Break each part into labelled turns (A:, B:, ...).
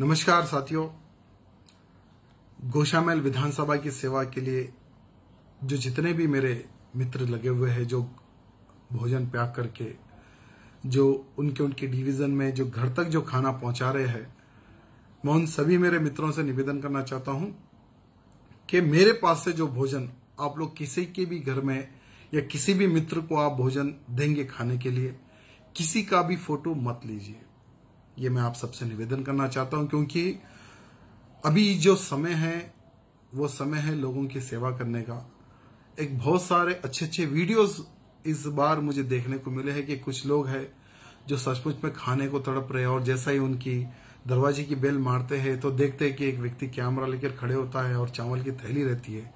A: नमस्कार साथियों गोशामैल विधानसभा की सेवा के लिए जो जितने भी मेरे मित्र लगे हुए हैं जो भोजन प्याग करके जो उनके उनके डिवीजन में जो घर तक जो खाना पहुंचा रहे हैं मैं उन सभी मेरे मित्रों से निवेदन करना चाहता हूं कि मेरे पास से जो भोजन आप लोग किसी के भी घर में या किसी भी मित्र को आप भोजन देंगे खाने के लिए किसी का भी फोटो मत लीजिए ये मैं आप सबसे निवेदन करना चाहता हूं क्योंकि अभी जो समय है वो समय है लोगों की सेवा करने का एक बहुत सारे अच्छे अच्छे वीडियोस इस बार मुझे देखने को मिले हैं कि कुछ लोग हैं जो सचमुच में खाने को तड़प रहे और जैसा ही उनकी दरवाजे की बेल मारते हैं तो देखते हैं कि एक व्यक्ति कैमरा लेकर खड़े होता है और चावल की थैली रहती है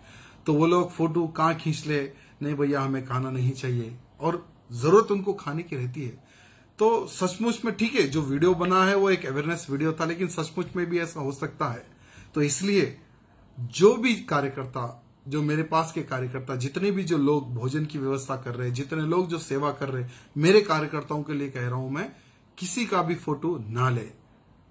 A: तो वो लोग फोटो कहाँ खींच ले नहीं भैया हमें खाना नहीं चाहिए और जरूरत उनको खाने की रहती है तो सचमुच में ठीक है जो वीडियो बना है वो एक अवेयरनेस वीडियो था लेकिन सचमुच में भी ऐसा हो सकता है तो इसलिए जो भी कार्यकर्ता जो मेरे पास के कार्यकर्ता जितने भी जो लोग भोजन की व्यवस्था कर रहे हैं जितने लोग जो सेवा कर रहे हैं मेरे कार्यकर्ताओं के लिए कह रहा हूं मैं किसी का भी फोटो ना ले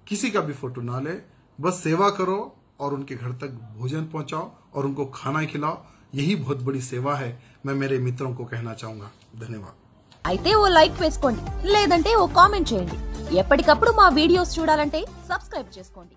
A: किसी का भी फोटो ना ले बस सेवा करो और उनके घर तक भोजन पहुंचाओ और उनको खाना खिलाओ यही बहुत बड़ी सेवा है मैं मेरे मित्रों को कहना चाहूंगा ధన్యవాద్
B: అయితే ఓ లైక్ వేసుకోండి లేదంటే ఓ కామెంట్ చేయండి ఎప్పటికప్పుడు మా వీడియోస్ చూడాలంటే సబ్స్క్రైబ్ చేసుకోండి